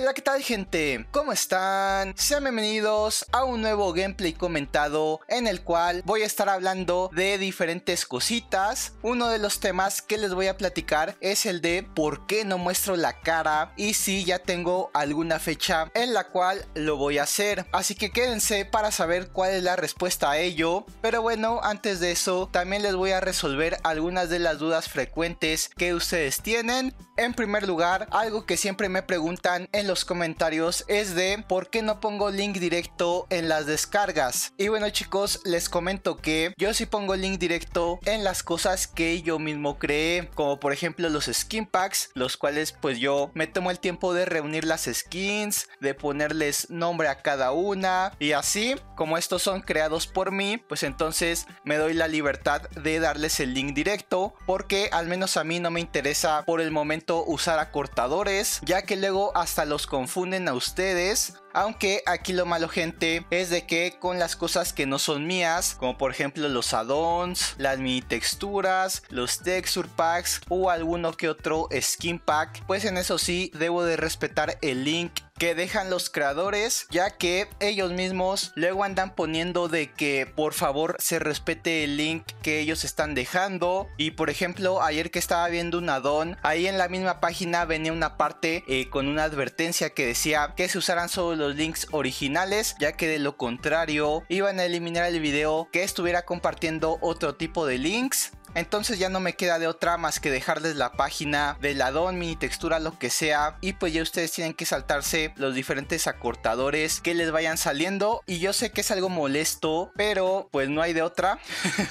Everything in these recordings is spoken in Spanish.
Hola, ¿qué tal gente? ¿Cómo están? Sean bienvenidos a un nuevo gameplay comentado en el cual voy a estar hablando de diferentes cositas. Uno de los temas que les voy a platicar es el de por qué no muestro la cara y si ya tengo alguna fecha en la cual lo voy a hacer. Así que quédense para saber cuál es la respuesta a ello. Pero bueno, antes de eso, también les voy a resolver algunas de las dudas frecuentes que ustedes tienen. En primer lugar, algo que siempre me preguntan en los comentarios es de por qué no pongo link directo en las descargas. Y bueno chicos, les comento que yo sí pongo link directo en las cosas que yo mismo creé, como por ejemplo los skin packs, los cuales pues yo me tomo el tiempo de reunir las skins, de ponerles nombre a cada una y así, como estos son creados por mí, pues entonces me doy la libertad de darles el link directo porque al menos a mí no me interesa por el momento usar acortadores, ya que luego hasta los confunden a ustedes aunque aquí lo malo gente es de que con las cosas que no son mías, como por ejemplo los addons las mini texturas, los texture packs o alguno que otro skin pack, pues en eso sí debo de respetar el link que dejan los creadores, ya que ellos mismos luego andan poniendo de que por favor se respete el link que ellos están dejando. Y por ejemplo, ayer que estaba viendo un addon, ahí en la misma página venía una parte eh, con una advertencia que decía que se usaran solo los links originales, ya que de lo contrario iban a eliminar el video que estuviera compartiendo otro tipo de links entonces ya no me queda de otra más que dejarles la página de addon, mini textura, lo que sea. Y pues ya ustedes tienen que saltarse los diferentes acortadores que les vayan saliendo. Y yo sé que es algo molesto, pero pues no hay de otra.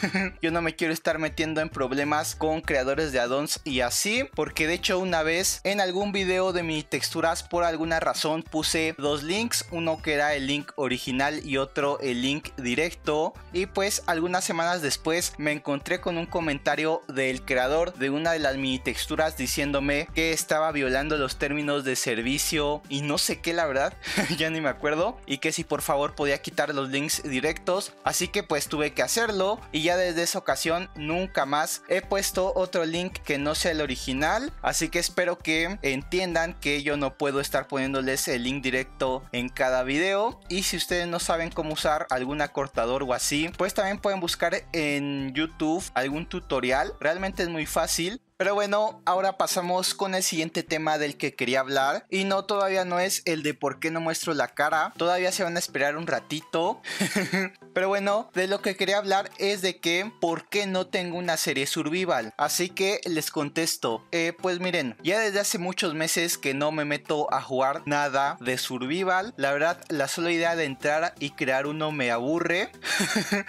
yo no me quiero estar metiendo en problemas con creadores de addons y así. Porque de hecho una vez en algún video de mini texturas por alguna razón puse dos links. Uno que era el link original y otro el link directo. Y pues algunas semanas después me encontré con un comentario comentario del creador de una de las mini texturas diciéndome que estaba violando los términos de servicio y no sé qué la verdad, ya ni me acuerdo, y que si por favor podía quitar los links directos, así que pues tuve que hacerlo y ya desde esa ocasión nunca más he puesto otro link que no sea el original, así que espero que entiendan que yo no puedo estar poniéndoles el link directo en cada video y si ustedes no saben cómo usar algún acortador o así, pues también pueden buscar en YouTube algún tutorial Realmente es muy fácil. Pero bueno, ahora pasamos con el siguiente tema del que quería hablar. Y no, todavía no es el de por qué no muestro la cara. Todavía se van a esperar un ratito. Pero bueno, de lo que quería hablar es de que por qué no tengo una serie survival. Así que les contesto. Eh, pues miren, ya desde hace muchos meses que no me meto a jugar nada de survival. La verdad, la sola idea de entrar y crear uno me aburre.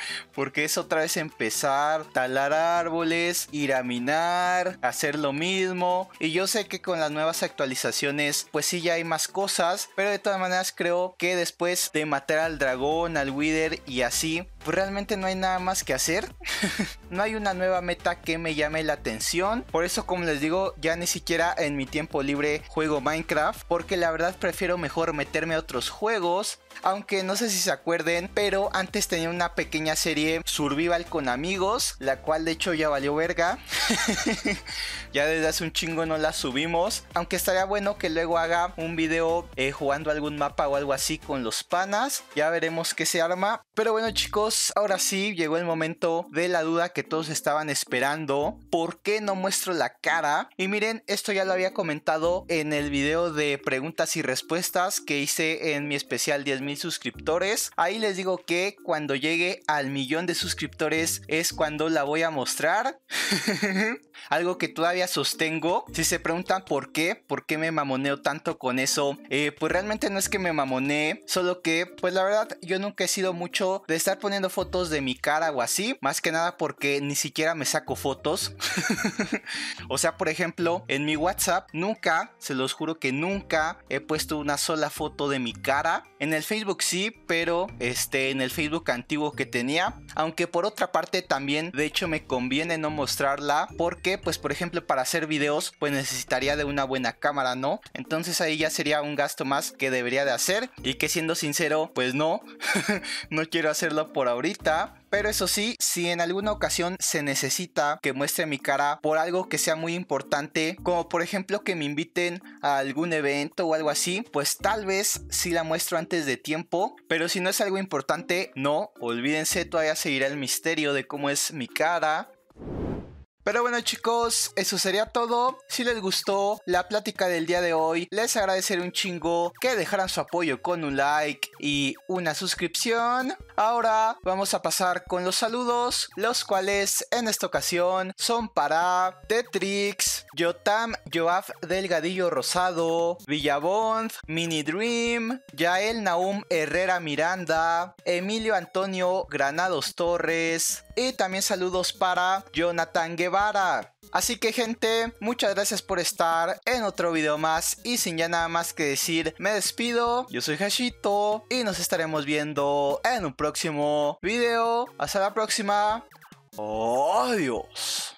porque es otra vez empezar, talar árboles, ir a minar hacer lo mismo. Y yo sé que con las nuevas actualizaciones, pues sí ya hay más cosas, pero de todas maneras creo que después de matar al dragón, al Wither y así, pues realmente no hay nada más que hacer. no hay una nueva meta que me llame la atención. Por eso, como les digo, ya ni siquiera en mi tiempo libre juego Minecraft. Porque la verdad prefiero mejor meterme a otros juegos. Aunque no sé si se acuerden, pero antes tenía una pequeña serie Survival con amigos. La cual de hecho ya valió verga. ya desde hace un chingo no la subimos. Aunque estaría bueno que luego haga un video eh, jugando algún mapa o algo así con los panas. Ya veremos qué se arma. Pero bueno chicos ahora sí llegó el momento de la duda que todos estaban esperando. ¿Por qué no muestro la cara? Y miren, esto ya lo había comentado en el video de preguntas y respuestas que hice en mi especial 10.000 suscriptores. Ahí les digo que cuando llegue al millón de suscriptores es cuando la voy a mostrar. Algo que todavía sostengo. Si se preguntan por qué, por qué me mamoneo tanto con eso, eh, pues realmente no es que me mamonee, solo que pues la verdad yo nunca he sido mucho de estar poniendo fotos de mi cara o así, más que nada porque ni siquiera me saco fotos. o sea, por ejemplo, en mi WhatsApp nunca, se los juro que nunca he puesto una sola foto de mi cara. En el Facebook sí, pero este en el Facebook antiguo que tenía, aunque por otra parte también de hecho me conviene no mostrarla porque pues por ejemplo para hacer videos pues necesitaría de una buena cámara, ¿no? Entonces ahí ya sería un gasto más que debería de hacer y que siendo sincero, pues no no quiero hacerlo por ahorita, pero eso sí, si en alguna ocasión se necesita que muestre mi cara por algo que sea muy importante, como por ejemplo que me inviten a algún evento o algo así, pues tal vez si la muestro antes de tiempo, pero si no es algo importante, no, olvídense, todavía seguirá el misterio de cómo es mi cara, pero bueno chicos, eso sería todo. Si les gustó la plática del día de hoy, les agradeceré un chingo que dejaran su apoyo con un like y una suscripción. Ahora vamos a pasar con los saludos, los cuales en esta ocasión son para Tetrix, Yotam, Joaf Delgadillo Rosado, Villabond, Mini Dream, Yael Naum Herrera Miranda, Emilio Antonio Granados Torres y también saludos para Jonathan Guevara. Así que gente, muchas gracias por estar en otro video más y sin ya nada más que decir, me despido, yo soy Hashito y nos estaremos viendo en un próximo video. Hasta la próxima. Adiós.